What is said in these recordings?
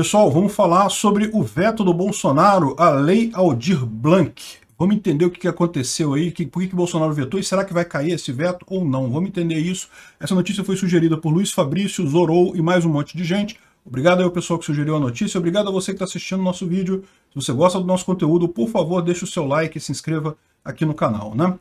Pessoal, vamos falar sobre o veto do Bolsonaro à Lei Aldir Blanc. Vamos entender o que aconteceu aí, por que, Bolsonaro vetou e será que vai cair esse veto ou não. Vamos entender isso. Essa notícia foi sugerida por Luiz Fabrício, Zorou e mais um monte de gente. Obrigado ao pessoal que sugeriu a notícia, obrigado a você que está assistindo o nosso vídeo. Se você gosta do nosso conteúdo, por favor, deixe o seu like e se inscreva aqui no canal, né?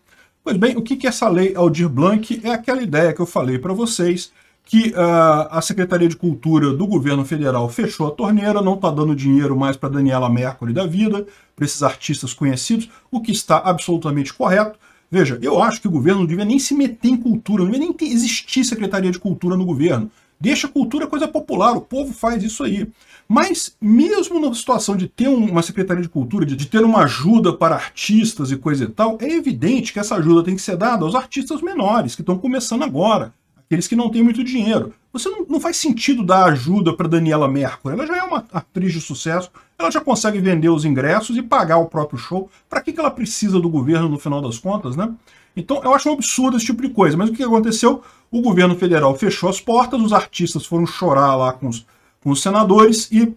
Pois bem, o que, que é essa lei Aldir Blanc? É aquela ideia que eu falei para vocês que uh, a Secretaria de Cultura do governo federal fechou a torneira, não está dando dinheiro mais para Daniela Mercury da vida, para esses artistas conhecidos, o que está absolutamente correto. Veja, eu acho que o governo não devia nem se meter em cultura, não devia nem ter, existir Secretaria de Cultura no governo. Deixa a cultura coisa popular, o povo faz isso aí. Mas, mesmo na situação de ter uma Secretaria de Cultura, de, de ter uma ajuda para artistas e coisa e tal, é evidente que essa ajuda tem que ser dada aos artistas menores, que estão começando agora aqueles que não têm muito dinheiro. Você não, não faz sentido dar ajuda para Daniela Mercury. Ela já é uma atriz de sucesso, ela já consegue vender os ingressos e pagar o próprio show. Para que, que ela precisa do governo no final das contas, né? Então eu acho um absurdo esse tipo de coisa. Mas o que aconteceu? O governo federal fechou as portas, os artistas foram chorar lá com os, com os senadores e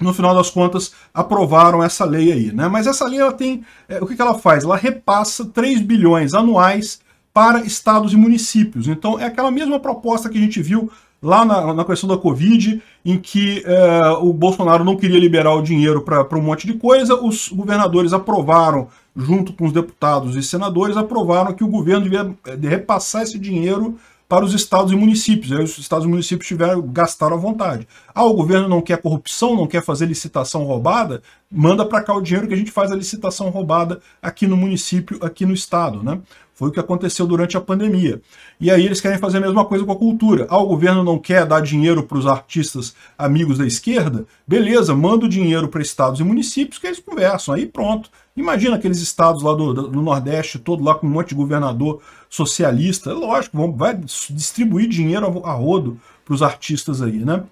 no final das contas, aprovaram essa lei aí. Né? Mas essa lei ela tem. É, o que, que ela faz? Ela repassa 3 bilhões anuais para estados e municípios. Então, é aquela mesma proposta que a gente viu lá na, na questão da Covid, em que eh, o Bolsonaro não queria liberar o dinheiro para um monte de coisa, os governadores aprovaram, junto com os deputados e senadores, aprovaram que o governo devia eh, repassar esse dinheiro para os estados e municípios. Aí os estados e municípios tiveram, gastaram à vontade. Ah, o governo não quer corrupção, não quer fazer licitação roubada? Manda para cá o dinheiro que a gente faz a licitação roubada aqui no município, aqui no estado. Né? Foi o que aconteceu durante a pandemia. E aí eles querem fazer a mesma coisa com a cultura. Ah, o governo não quer dar dinheiro para os artistas amigos da esquerda? Beleza, manda o dinheiro para estados e municípios que eles conversam. Aí pronto. Imagina aqueles estados lá do, do Nordeste, todo lá com um monte de governador socialista. É lógico, vão, vai distribuir dinheiro a rodo para os artistas aí, né?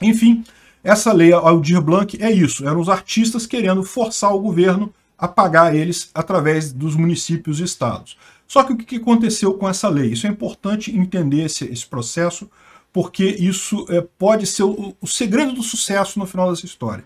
Enfim, essa lei Aldir Blanc é isso. Eram os artistas querendo forçar o governo a pagar eles através dos municípios e estados. Só que o que aconteceu com essa lei? Isso é importante entender esse, esse processo, porque isso é, pode ser o, o, segredo do sucesso no final dessa história.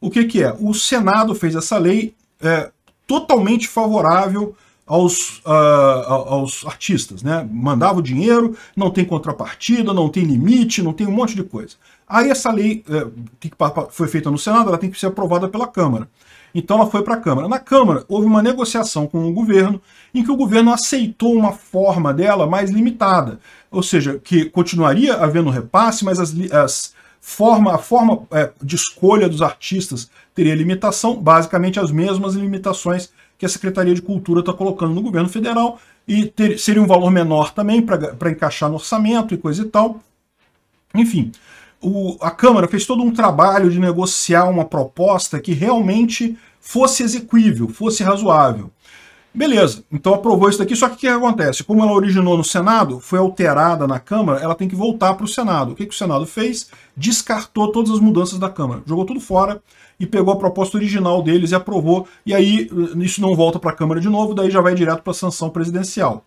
O que, que é? O Senado fez essa lei é, totalmente favorável aos, uh, aos artistas, né? Mandava o dinheiro, não tem contrapartida, não tem limite, não tem um monte de coisa. Aí essa lei uh, que foi feita no Senado, ela tem que ser aprovada pela Câmara. Então ela foi para a Câmara. Na Câmara houve uma negociação com o governo em que o governo aceitou uma forma dela mais limitada, ou seja, que continuaria havendo repasse, mas as, as forma, a forma é, de escolha dos artistas teria limitação, basicamente as mesmas limitações que a Secretaria de Cultura está colocando no governo federal, e ter, seria um valor menor também para encaixar no orçamento e coisa e tal. Enfim, o, a Câmara fez todo um trabalho de negociar uma proposta que realmente fosse exequível, fosse razoável. Beleza, então aprovou isso daqui, só que o que acontece? Como ela originou no Senado, foi alterada na Câmara, ela tem que voltar para o Senado. O que, que o Senado fez? Descartou todas as mudanças da Câmara, jogou tudo fora e pegou a proposta original deles e aprovou, e aí eh, isso não volta para a Câmara de novo, daí já vai direto para a sanção presidencial.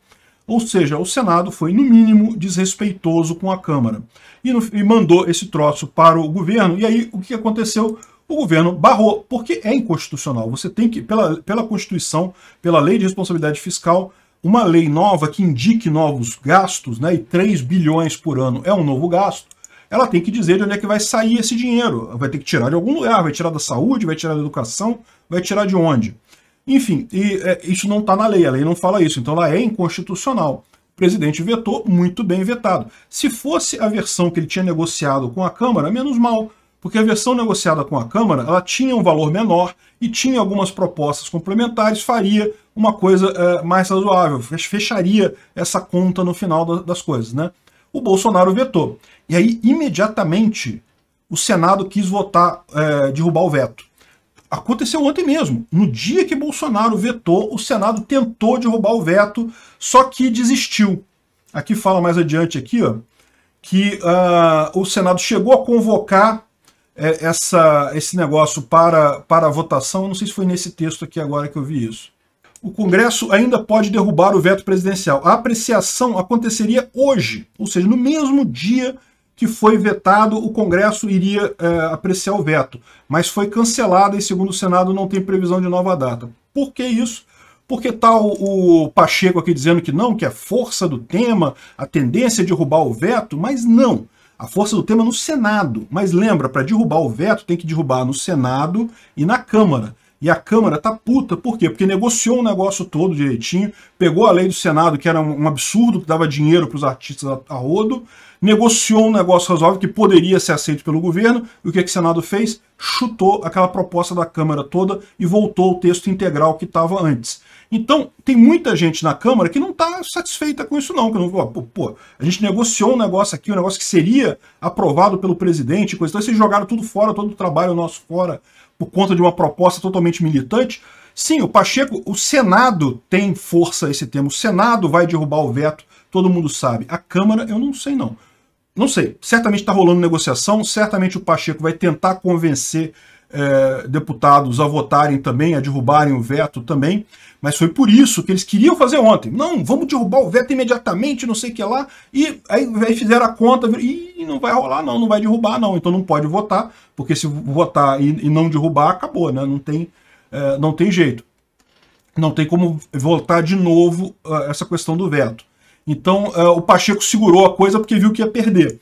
Ou seja, o Senado foi, no mínimo, desrespeitoso com a Câmara. E, no, e mandou esse troço para o governo, e aí o que aconteceu? o governo barrou, porque é inconstitucional. Você tem que, pela, pela Constituição, pela Lei de Responsabilidade Fiscal, uma lei nova que indique novos gastos, né, e 3 bilhões por ano é um novo gasto, ela tem que dizer de onde é que vai sair esse dinheiro. Vai ter que tirar de algum lugar, vai tirar da saúde, vai tirar da educação, vai tirar de onde? Enfim, e, é, isso não está na lei, a lei não fala isso, então ela é inconstitucional. O presidente vetou, muito bem vetado. Se fosse a versão que ele tinha negociado com a Câmara, menos mal, porque a versão negociada com a Câmara ela tinha um valor menor e tinha algumas propostas complementares, faria uma coisa é, mais razoável, fecharia essa conta no final das coisas. Né? O Bolsonaro vetou. E aí, imediatamente, o Senado quis votar, é, derrubar o veto. Aconteceu ontem mesmo. No dia que Bolsonaro vetou, o Senado tentou derrubar o veto, só que desistiu. Aqui fala mais adiante aqui, ó, que uh, o Senado chegou a convocar é, essa, esse negócio para, para a votação, não sei se foi nesse texto aqui agora que eu vi isso. O Congresso ainda pode derrubar o veto presidencial. A apreciação aconteceria hoje, ou seja, no mesmo dia que foi vetado, o Congresso iria é, apreciar o veto, mas foi cancelado e, segundo o Senado, não tem previsão de nova data. Por que isso? Porque está o, o Pacheco aqui dizendo que não, que é força do tema, a tendência é derrubar o veto, mas não a força do tema no Senado. Mas lembra, para derrubar o veto, tem que derrubar no Senado e na Câmara. E a Câmara tá puta, por quê? Porque negociou o negócio todo direitinho, pegou a lei do Senado, que era um absurdo, que dava dinheiro para os artistas a rodo, negociou um negócio razoável que poderia ser aceito pelo governo, e o que, que o Senado fez? Chutou aquela proposta da Câmara toda e voltou o texto integral que estava antes. Então, tem muita gente na Câmara que não está satisfeita com isso não, que não, pô, pô, a gente negociou um negócio aqui, um negócio que seria aprovado pelo presidente, coisa, então vocês jogaram tudo fora, todo o trabalho nosso fora por conta de uma proposta totalmente militante. Sim, o Pacheco, o Senado tem força esse termo. O Senado vai derrubar o veto, todo mundo sabe. A Câmara, eu não sei não. Não sei, certamente está rolando negociação, certamente o Pacheco vai tentar convencer é, deputados a votarem também, a derrubarem o veto também, mas foi por isso que eles queriam fazer ontem. Não, vamos derrubar o veto imediatamente, não sei o que lá, e aí, aí fizeram a conta, e não vai rolar não, não vai derrubar não, então não pode votar, porque se votar e, e não derrubar, acabou, né? não, tem, é, não tem jeito. Não tem como votar de novo uh, essa questão do veto. Então uh, o Pacheco segurou a coisa porque viu que ia perder.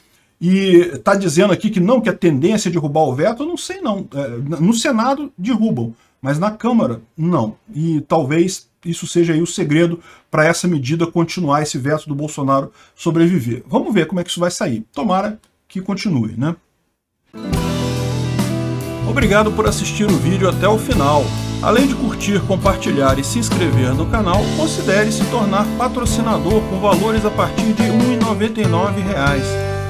E está dizendo aqui que não, que a tendência é derrubar o veto, eu não sei não. É, no Senado derrubam, mas na Câmara não. E talvez isso seja aí o segredo para essa medida continuar, esse veto do Bolsonaro sobreviver. Vamos ver como é que isso vai sair. Tomara que continue, né? Obrigado por assistir o vídeo até o final. Além de curtir, compartilhar e se inscrever no canal, considere se tornar patrocinador com valores a partir de R$ 1,99